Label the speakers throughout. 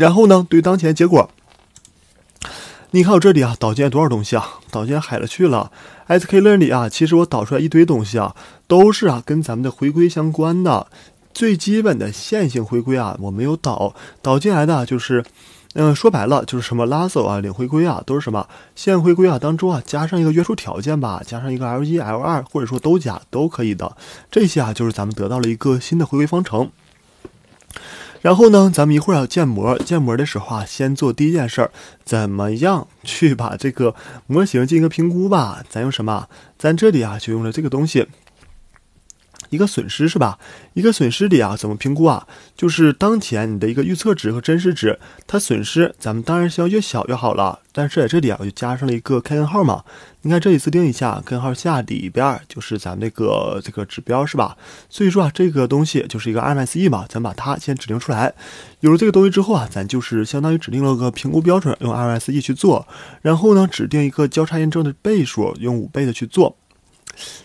Speaker 1: 然后呢？对当前结果，你看我这里啊，导进来多少东西啊？导进来海了去了。S K Learn 里啊，其实我导出来一堆东西啊，都是啊跟咱们的回归相关的。最基本的线性回归啊，我没有导导进来的就是，嗯，说白了就是什么拉索啊、领回归啊，都是什么线回归啊当中啊加上一个约束条件吧，加上一个 L 一、L 二或者说都加都可以的。这些啊就是咱们得到了一个新的回归方程。然后呢，咱们一会儿要建模，建模的时候啊，先做第一件事儿，怎么样去把这个模型进行一个评估吧？咱用什么？咱这里啊，就用了这个东西。一个损失是吧？一个损失里啊，怎么评估啊？就是当前你的一个预测值和真实值，它损失，咱们当然是要越小越好了。但是在这里啊，我就加上了一个开根号嘛。你看这里自定一下，根号下里边就是咱们这个这个指标是吧？所以说啊，这个东西就是一个 RMSE 嘛，咱把它先指定出来。有了这个东西之后啊，咱就是相当于指定了个评估标准，用 RMSE 去做。然后呢，指定一个交叉验证的倍数，用五倍的去做。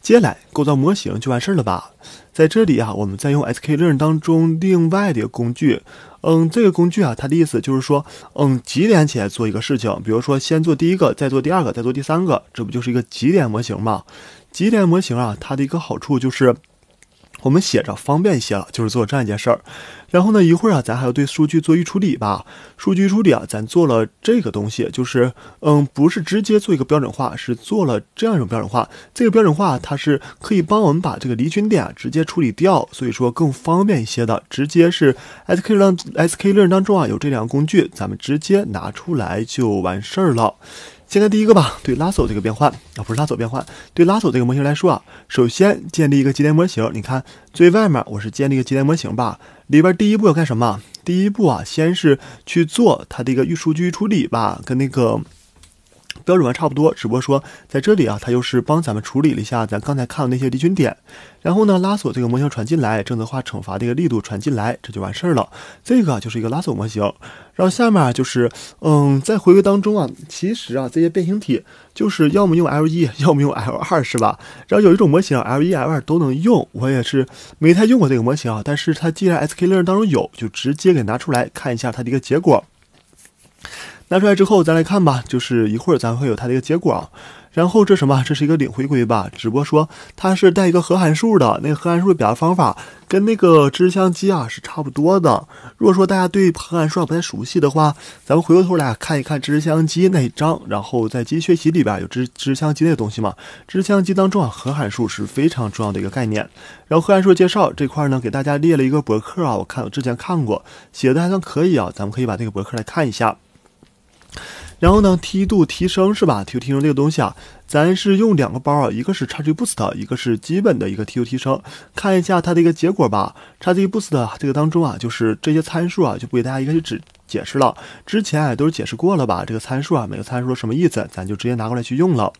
Speaker 1: 接下来构造模型就完事儿了吧？在这里啊，我们再用 S K l n 当中另外的一个工具，嗯，这个工具啊，它的意思就是说，嗯，级联起来做一个事情，比如说先做第一个，再做第二个，再做第三个，这不就是一个级联模型吗？级联模型啊，它的一个好处就是。我们写着方便一些了，就是做这样一件事儿。然后呢，一会儿啊，咱还要对数据做预处理吧。数据处理啊，咱做了这个东西，就是嗯，不是直接做一个标准化，是做了这样一种标准化。这个标准化它是可以帮我们把这个离群点啊、直接处理掉，所以说更方便一些的，直接是 S K Learn S K Learn 当中啊有这两个工具，咱们直接拿出来就完事儿了。先看第一个吧，对拉索这个变换啊，不是拉索变换，对拉索这个模型来说啊，首先建立一个节点模型，你看最外面我是建立一个节点模型吧，里边第一步要干什么？第一步啊，先是去做它的一个预数据处理吧，跟那个。标准完差不多，只不过说在这里啊，它就是帮咱们处理了一下咱刚才看的那些离群点，然后呢，拉索这个模型传进来，正则化惩罚的一个力度传进来，这就完事儿了。这个就是一个拉索模型，然后下面就是，嗯，在回归当中啊，其实啊这些变形体就是要么用 L 一，要么用 L 二是吧？然后有一种模型 L 一 L 二都能用，我也是没太用过这个模型啊，但是它既然 SK 六当中有，就直接给拿出来看一下它的一个结果。拿出来之后，咱来看吧，就是一会儿咱会有它的一个结果。然后这什么？这是一个领回归吧？只不过说它是带一个核函数的，那个核函数的表达方法跟那个支持相机啊是差不多的。如果说大家对核函数啊不太熟悉的话，咱们回过头来看一看支持相机那一章。然后在机器学习里边有支支持相机机个东西嘛？支持相机当中啊，核函数是非常重要的一个概念。然后核函数介绍这块呢，给大家列了一个博客啊，我看我之前看过，写的还算可以啊，咱们可以把这个博客来看一下。然后呢，梯度提升是吧？梯度提升这个东西啊，咱是用两个包啊，一个是差值 boost 一个是基本的一个梯度提升。看一下它的一个结果吧。差值 boost 这个当中啊，就是这些参数啊，就不给大家一个去指解释了，之前啊都是解释过了吧？这个参数啊，每个参数什么意思，咱就直接拿过来去用了。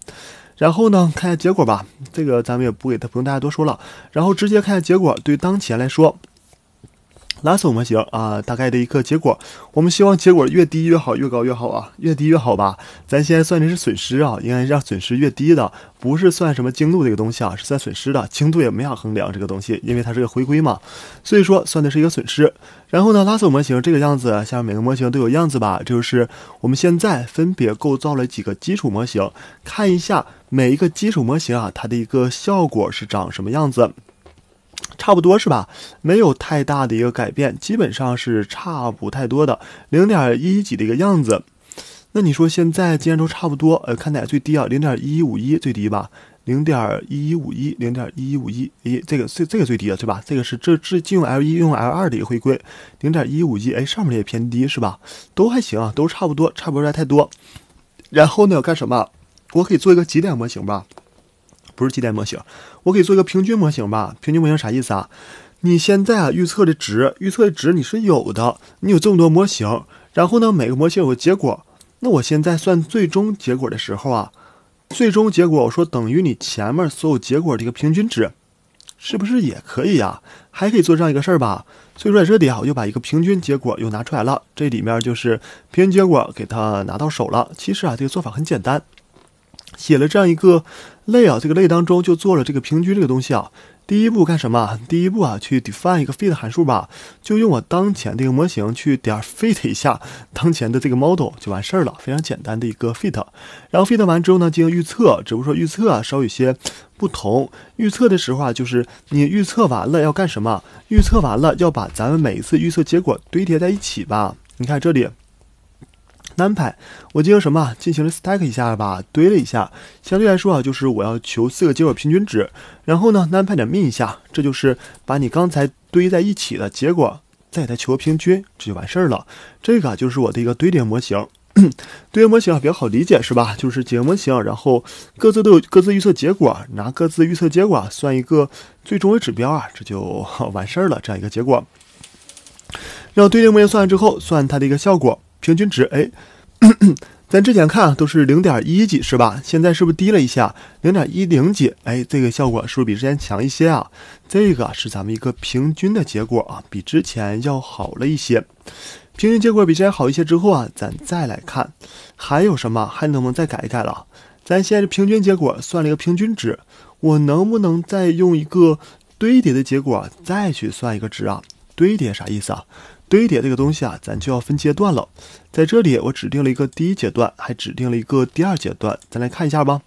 Speaker 1: 然后呢，看一下结果吧。这个咱们也不给它，不用大家多说了。然后直接看一下结果，对当前来说。拉索模型啊，大概的一个结果，我们希望结果越低越好，越高越好啊，越低越好吧。咱现在算的是损失啊，应该让损失越低的，不是算什么精度这个东西啊，是算损失的，精度也没法衡量这个东西，因为它是个回归嘛，所以说算的是一个损失。然后呢，拉索模型这个样子，下面每个模型都有样子吧，就是我们现在分别构造了几个基础模型，看一下每一个基础模型啊，它的一个效果是长什么样子。差不多是吧？没有太大的一个改变，基本上是差不太多的零点一几的一个样子。那你说现在既然都差不多，呃，看哪最低啊？零点一五一最低吧？零点一五一，零点一五一，一这个是这个最低了是吧？这个是这这既用 L 一用 L 二的一个回归，零点一五一，哎上面也偏低是吧？都还行啊，都差不多，差不太多。然后呢干什么？我可以做一个几点模型吧？不是基带模型，我可以做一个平均模型吧？平均模型啥意思啊？你现在啊预测的值，预测的值你是有的，你有这么多模型，然后呢每个模型有个结果，那我现在算最终结果的时候啊，最终结果我说等于你前面所有结果的一个平均值，是不是也可以呀？还可以做这样一个事儿吧？所以说在这里啊，我就把一个平均结果又拿出来了，这里面就是平均结果给它拿到手了。其实啊这个做法很简单。写了这样一个类啊，这个类当中就做了这个平均这个东西啊。第一步干什么？第一步啊，去 define 一个 fit 函数吧，就用我当前这个模型去点 fit 一下当前的这个 model 就完事儿了，非常简单的一个 fit。然后 fit 完之后呢，进行预测，只不过说预测啊稍有些不同。预测的时候啊，就是你预测完了要干什么？预测完了要把咱们每一次预测结果堆叠在一起吧。你看这里。n 排，p 我进行什么啊？进行了 stack 一下吧，堆了一下。相对来说啊，就是我要求四个结果平均值。然后呢 n 排 p 点 m i n 一下，这就是把你刚才堆在一起的结果再给它求平均，这就完事儿了。这个就是我的一个堆叠模型。堆叠模型比较好理解是吧？就是几个模型，然后各自都有各自预测结果，拿各自预测结果算一个最终的指标啊，这就完事儿了。这样一个结果。然后堆叠模型算完之后，算它的一个效果。平均值，哎，咱之前看都是零点一几是吧？现在是不是低了一下？零点一零几？哎，这个效果是不是比之前强一些啊？这个是咱们一个平均的结果啊，比之前要好了一些。平均结果比之前好一些之后啊，咱再来看还有什么还能不能再改一改了？咱现在平均结果算了一个平均值，我能不能再用一个堆叠的结果再去算一个值啊？堆叠啥意思啊？堆叠这个东西啊，咱就要分阶段了。在这里，我指定了一个第一阶段，还指定了一个第二阶段。咱来看一下吧。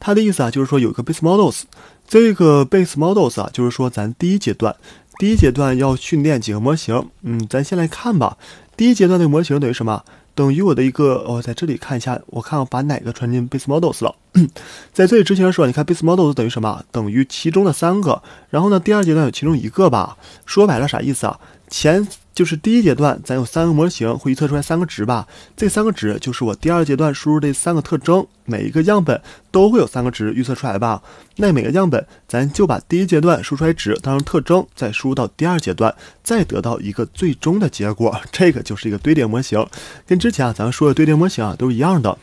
Speaker 1: 它的意思啊，就是说有一个 base models，这个 base models 啊，就是说咱第一阶段，第一阶段要训练几个模型。嗯，咱先来看吧。第一阶段的模型等于什么？等于我的一个，我在这里看一下，我看我把哪个传进 base models 了。在这里之前说，你看 base models 等于什么？等于其中的三个。然后呢，第二阶段有其中一个吧。说白了，啥意思啊？前就是第一阶段，咱有三个模型会预测出来三个值吧？这三个值就是我第二阶段输入这三个特征，每一个样本都会有三个值预测出来吧？那每个样本咱就把第一阶段输出来值当成特征，再输入到第二阶段，再得到一个最终的结果，这个就是一个堆叠模型，跟之前啊咱们说的堆叠模型啊都是一样的。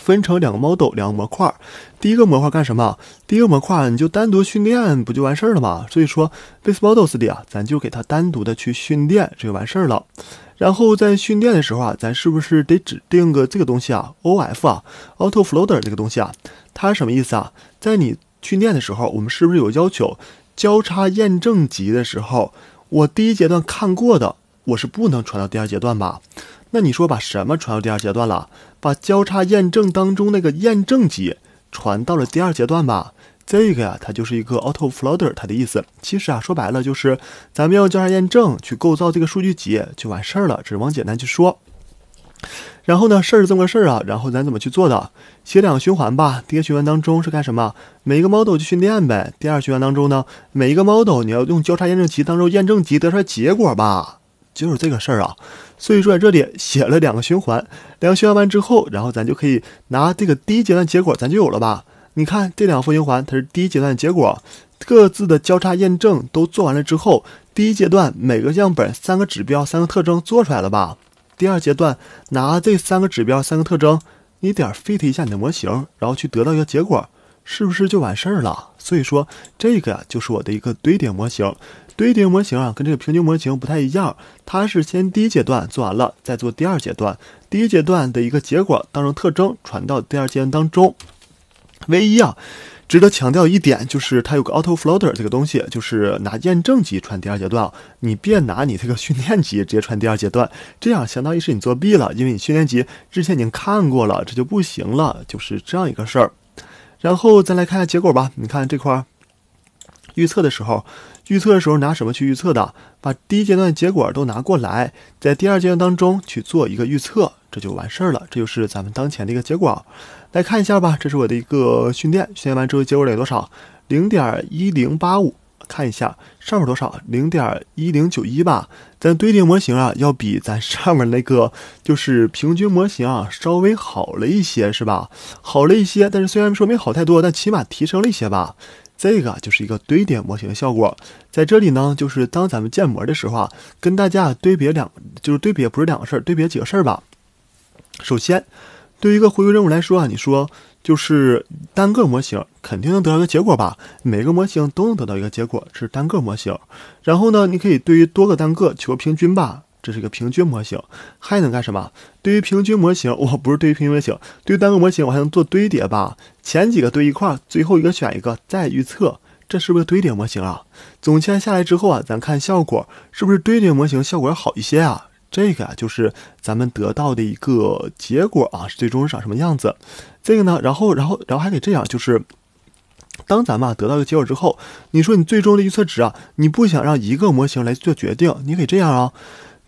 Speaker 1: 分成两个 model 两个模块，第一个模块干什么？第一个模块你就单独训练不就完事儿了吗？所以说 base model s 里啊，咱就给它单独的去训练，这就完事儿了。然后在训练的时候啊，咱是不是得指定个这个东西啊？of 啊，auto floater 这个东西啊，它什么意思啊？在你训练的时候，我们是不是有要求交叉验证集的时候，我第一阶段看过的，我是不能传到第二阶段吧？那你说把什么传到第二阶段了？把交叉验证当中那个验证集传到了第二阶段吧。这个呀，它就是一个 auto floater，它的意思其实啊，说白了就是咱们用交叉验证去构造这个数据集就完事儿了，只是往简单去说。然后呢，事儿是这么个事儿啊。然后咱怎么去做的？写两个循环吧。第一个循环当中是干什么？每一个 model 去训练呗。第二循环当中呢，每一个 model 你要用交叉验证集当中验证集得出来结果吧。就是这个事儿啊。所以说在这里写了两个循环，两个循环完之后，然后咱就可以拿这个第一阶段结果，咱就有了吧？你看这两副循环，它是第一阶段结果各自的交叉验证都做完了之后，第一阶段每个样本三个指标、三个特征做出来了吧？第二阶段拿这三个指标、三个特征，你点 fit 一下你的模型，然后去得到一个结果，是不是就完事儿了？所以说这个呀，就是我的一个堆叠模型。堆叠模型啊，跟这个平均模型不太一样，它是先第一阶段做完了，再做第二阶段，第一阶段的一个结果当成特征传到第二阶段当中。唯一啊，值得强调一点就是它有个 auto floater 这个东西，就是拿验证集传第二阶段，你别拿你这个训练集直接传第二阶段，这样相当于是你作弊了，因为你训练集之前已经看过了，这就不行了，就是这样一个事儿。然后再来看下结果吧，你看这块。预测的时候，预测的时候拿什么去预测的？把第一阶段结果都拿过来，在第二阶段当中去做一个预测，这就完事儿了。这就是咱们当前的一个结果，来看一下吧。这是我的一个训练，训练完之后结果得多少？零点一零八五。看一下上面多少？零点一零九一吧。咱堆叠模型啊，要比咱上面那个就是平均模型啊稍微好了一些，是吧？好了一些，但是虽然说没好太多，但起码提升了一些吧。这个就是一个堆叠模型的效果，在这里呢，就是当咱们建模的时候啊，跟大家对别两，就是对比不是两个事儿，对比几个事儿吧。首先，对于一个回归任务来说啊，你说就是单个模型肯定能得到一个结果吧，每个模型都能得到一个结果是单个模型，然后呢，你可以对于多个单个求平均吧。这是一个平均模型，还能干什么？对于平均模型，我不是对于平均模型，对于单个模型，我还能做堆叠吧？前几个堆一块，最后一个选一个再预测，这是不是堆叠模型啊？总签下来之后啊，咱看效果是不是堆叠模型效果要好一些啊？这个啊就是咱们得到的一个结果啊，是最终长什么样子？这个呢，然后然后然后还可以这样，就是当咱们啊得到一个结果之后，你说你最终的预测值啊，你不想让一个模型来做决定，你可以这样啊。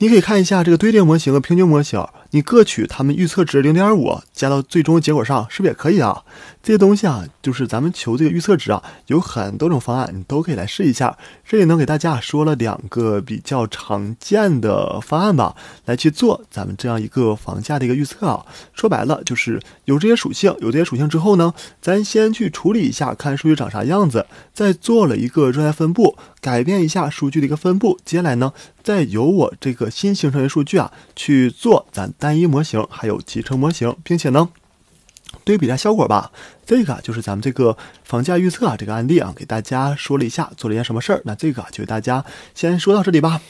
Speaker 1: 你可以看一下这个堆叠模型和平均模型。你各取他们预测值零点五加到最终结果上，是不是也可以啊？这些东西啊，就是咱们求这个预测值啊，有很多种方案，你都可以来试一下。这里呢，给大家说了两个比较常见的方案吧，来去做咱们这样一个房价的一个预测啊。说白了，就是有这些属性，有这些属性之后呢，咱先去处理一下，看数据长啥样子，再做了一个热压分布，改变一下数据的一个分布。接下来呢，再由我这个新形成的数据啊，去做咱。单一模型还有集成模型，并且呢，对比一下效果吧。这个就是咱们这个房价预测啊这个案例啊，给大家说了一下做了一件什么事儿。那这个就给大家先说到这里吧。